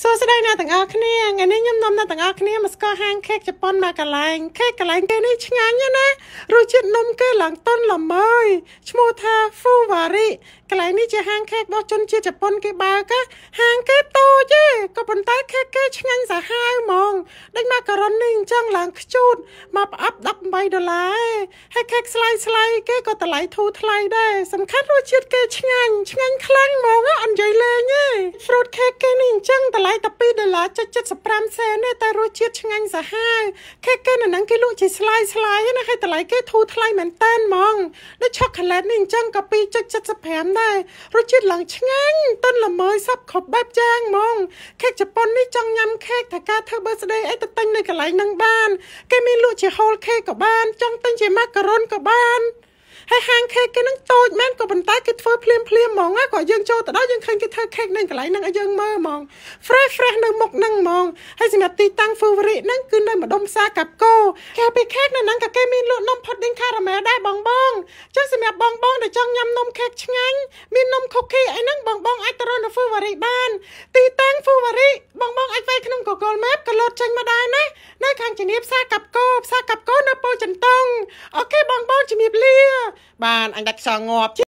សួស្តីអ្នកទាំងអស់គ្នាថ្ងៃនេះខ្ញុំនាំអ្នកទាំងអស់គ្នាមកស្គាល់ហាងខេកជប៉ុនមកកន្លែងខេកកន្លែងគេនេះឆ្ងាញ់ណាស់រសជាតិនំគេឡើងតន់ល្មើយឈ្មោះថា Fuwari កន្លែងនេះជាហាងខេករបស់ជនជាតិជប៉ុនគេបើកហាងគេតូចទេក៏ប៉ុន្តែខេកគេ ឆ្ងាញ់សាហាវហ្មងដូចមកការុននេះអញ្ចឹងឡើងខ្ជូតមកប្រអប់18ដុល្លារហើយខេកស្លាយស្លាយគេក៏តម្លៃធូរថ្លៃដែរសំខាន់រសជាតិគេឆ្ងាញ់ឆ្ងាញ់ខ្លាំងហ្មងអត់និយាយលេងទេ fruit cake គេនេះអញ្ចឹងតម្តម្លៃ12ដុល្លារចុច75សេនទេតែរសជាតិឆ្ងាញ់សាហាវគេគេនៅនឹងគេលក់ជាស្លាយស្លាយណាហើយតម្លៃគេធូរថ្លៃមែនតែនហ្មងដូចឆូកូឡេតនេះអញ្ចឹងក៏2.75ដែររសជាតិឡើងឆ្ងាញ់ទន់ល្មើយសពគ្រប់បែបយ៉ាងហ្មង ខេកជប៉ុននេះចង់ញ៉ាំខេកថាការធ្វើ birthday អីទៅទិញនៅកន្លែងហ្នឹងបាន គេមានលក់ជា whole cake ក៏បាន ចង់ទិញជា macaron ក៏បានហើយហាងខេកគេនឹងតូចមែនក៏ប៉ុន្តែគេធ្វើភ្លាមភ្លាមហ្មងណាក៏យើងចូលទៅដល់យើងឃើញគេធ្វើខេកនឹងកន្លែងហ្នឹងឲ្យយើងមើលហ្មង fresh fresh នៅមុខហ្នឹងហ្មងហើយសម្រាប់ទីតាំង favorite ហ្នឹងគឺនៅម្ដុំផ្សារកាប់គោកាលពីខេកនៅហ្នឹងក៏គេមានលក់ផុតដេញខារ៉ាមែលដែរបងបងចឹងសម្រាប់បងបងដែលចង់ញ៉ាំនំ ខេកឆ្ងាញ់មាននំខូខីអីហ្នឹងបងបងអាចទៅរកនៅ Fuvary បាន ទីតាំង Fuvary បងបងអាចវាយក្នុង Google Map ក៏លោតចេញមកដែរណានៅខាងជំនាញផ្សារកាប់កោផ្សារកាប់កោនៅពោធិ៍ចិនតុងអូខេបងបងជំរាបលាបានអញដាច់ខ្សោងាប់